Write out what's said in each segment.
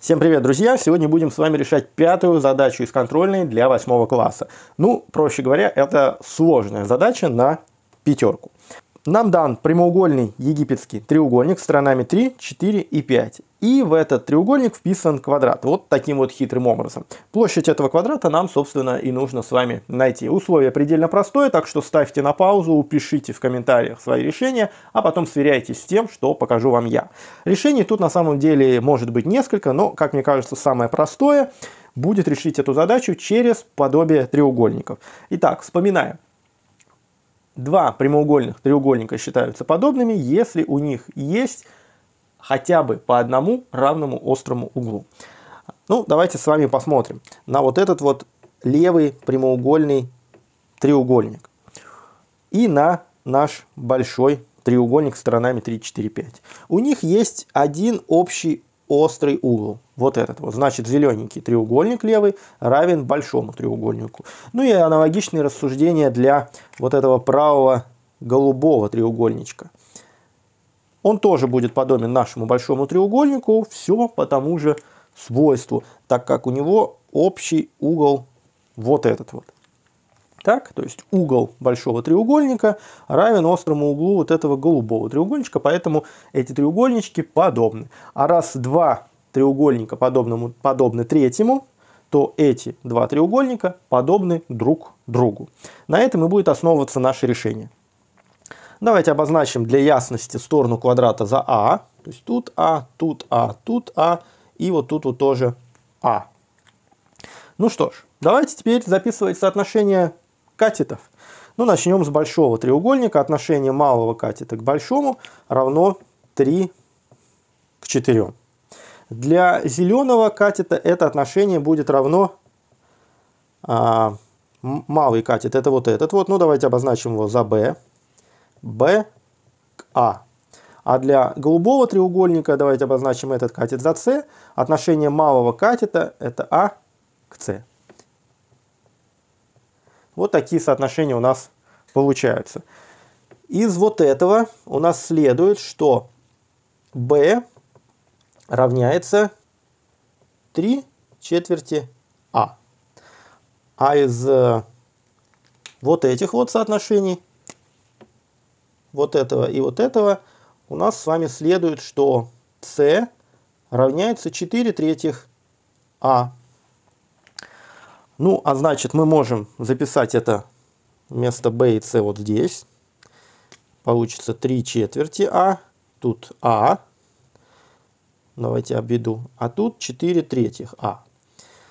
Всем привет, друзья! Сегодня будем с вами решать пятую задачу из контрольной для восьмого класса. Ну, проще говоря, это сложная задача на пятерку. Нам дан прямоугольный египетский треугольник с сторонами 3, 4 и 5. И в этот треугольник вписан квадрат. Вот таким вот хитрым образом. Площадь этого квадрата нам, собственно, и нужно с вами найти. Условие предельно простое, так что ставьте на паузу, пишите в комментариях свои решения, а потом сверяйтесь с тем, что покажу вам я. Решений тут на самом деле может быть несколько, но, как мне кажется, самое простое будет решить эту задачу через подобие треугольников. Итак, вспоминаем. Два прямоугольных треугольника считаются подобными, если у них есть хотя бы по одному равному острому углу. Ну, давайте с вами посмотрим на вот этот вот левый прямоугольный треугольник и на наш большой треугольник с сторонами 3, 4, 5. У них есть один общий острый угол. Вот этот вот. Значит, зелененький треугольник левый равен большому треугольнику. Ну и аналогичные рассуждения для вот этого правого голубого треугольничка. Он тоже будет подобен нашему большому треугольнику, все по тому же свойству, так как у него общий угол вот этот вот. Так, то есть угол большого треугольника равен острому углу вот этого голубого треугольничка, поэтому эти треугольнички подобны. А раз два треугольника подобному, подобны третьему, то эти два треугольника подобны друг другу. На этом и будет основываться наше решение. Давайте обозначим для ясности сторону квадрата за А. То есть тут А, тут А, тут А и вот тут вот тоже А. Ну что ж, давайте теперь записывать соотношение катетов. Ну, начнем с большого треугольника. Отношение малого катета к большому равно 3 к 4. Для зеленого катета это отношение будет равно а, малый катет. Это вот этот вот. Ну, давайте обозначим его за B. B к a. «А». а для голубого треугольника, давайте обозначим этот катет за c. Отношение малого катета это a «А» к c. Вот такие соотношения у нас получаются. Из вот этого у нас следует, что b равняется 3 четверти а. А из э, вот этих вот соотношений, вот этого и вот этого, у нас с вами следует, что С равняется 4 третьих А. Ну, а значит, мы можем записать это вместо B и C вот здесь. Получится 3 четверти А. Тут А. Давайте обведу. А тут 4 третьих А.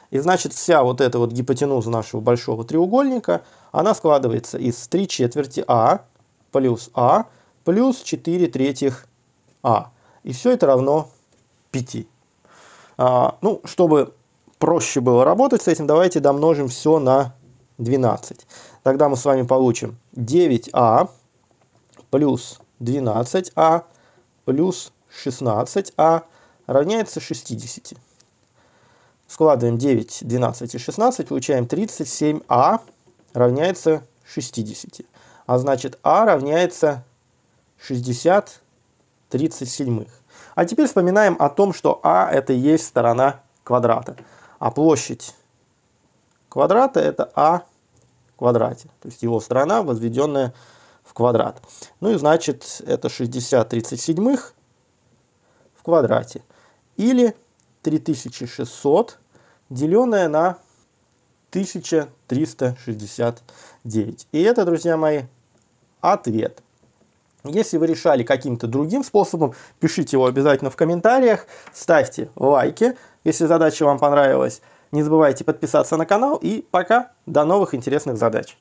И значит, вся вот эта вот гипотенуза нашего большого треугольника, она складывается из 3 четверти А плюс А плюс 4 третьих А. И все это равно 5. А, ну, чтобы проще было работать с этим, давайте домножим все на 12. Тогда мы с вами получим 9а плюс 12а плюс 16а равняется 60. Складываем 9, 12 и 16, получаем 37а равняется 60. А значит, а равняется 60 37. А теперь вспоминаем о том, что а это и есть сторона квадрата а площадь квадрата это а в квадрате, то есть его сторона, возведенная в квадрат. Ну и значит это 60 37 в квадрате или 3600 деленное на 1369. И это, друзья мои, ответ. Если вы решали каким-то другим способом, пишите его обязательно в комментариях, ставьте лайки, если задача вам понравилась. Не забывайте подписаться на канал и пока, до новых интересных задач.